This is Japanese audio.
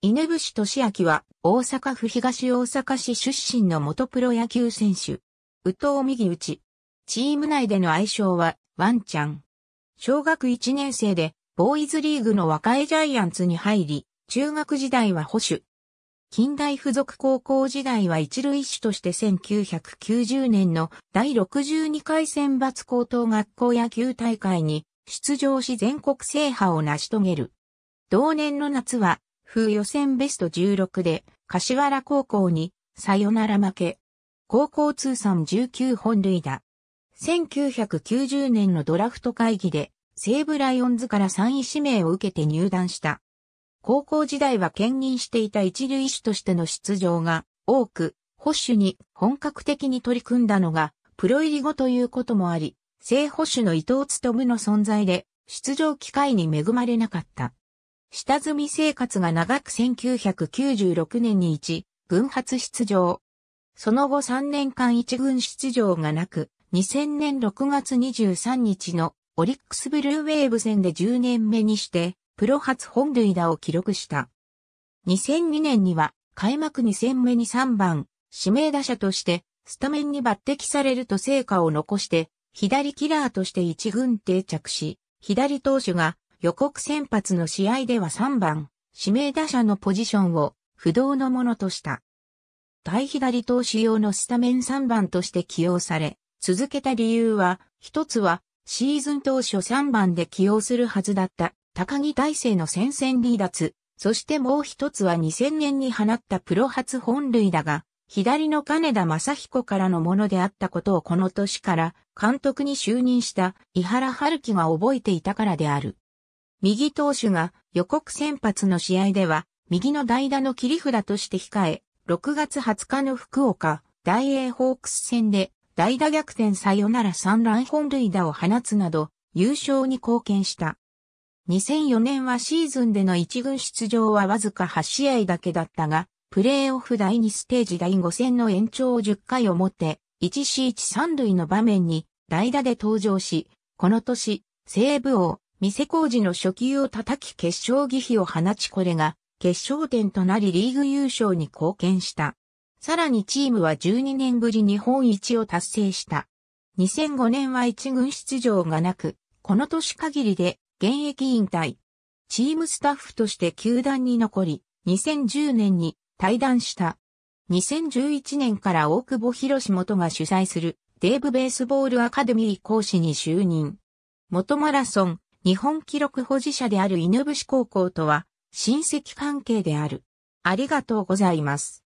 犬伏俊明は大阪府東大阪市出身の元プロ野球選手。宇藤右打ち。チーム内での愛称はワンちゃん。小学1年生でボーイズリーグの若いジャイアンツに入り、中学時代は保守。近代附属高校時代は一塁手として1990年の第62回選抜高等学校野球大会に出場し全国制覇を成し遂げる。同年の夏は風予選ベスト16で、柏原高校に、さよなら負け。高校通算19本塁打。1990年のドラフト会議で、西武ライオンズから3位指名を受けて入団した。高校時代は兼任していた一流医師としての出場が多く、保守に本格的に取り組んだのが、プロ入り後ということもあり、正保守の伊藤勤の存在で、出場機会に恵まれなかった。下積み生活が長く1996年に1軍発出場。その後3年間一軍出場がなく、2000年6月23日のオリックスブルーウェーブ戦で10年目にして、プロ初本塁打を記録した。2002年には、開幕2戦目に3番、指名打者として、スタメンに抜擢されると成果を残して、左キラーとして一軍定着し、左投手が予告先発の試合では3番、指名打者のポジションを不動のものとした。大左投手用のスタメン3番として起用され、続けた理由は、一つは、シーズン当初3番で起用するはずだった高木大成の戦線離脱、そしてもう一つは2000年に放ったプロ初本塁打が、左の金田正彦からのものであったことをこの年から監督に就任した井原春樹が覚えていたからである。右投手が予告先発の試合では、右の代打の切り札として控え、6月20日の福岡、大英ホークス戦で、代打逆転さよなら三乱本塁打を放つなど、優勝に貢献した。2004年はシーズンでの一軍出場はわずか8試合だけだったが、プレーオフ第2ステージ第5戦の延長10回をもって、1C1 三塁の場面に代打で登場し、この年、西武王、店工事の初級を叩き決勝儀比を放ちこれが決勝点となりリーグ優勝に貢献した。さらにチームは12年ぶり日本一を達成した。2005年は一軍出場がなく、この年限りで現役引退。チームスタッフとして球団に残り、2010年に退団した。2011年から大久保博士元が主催するデーブベースボールアカデミー講師に就任。元マラソン、日本記録保持者である犬伏高校とは親戚関係である。ありがとうございます。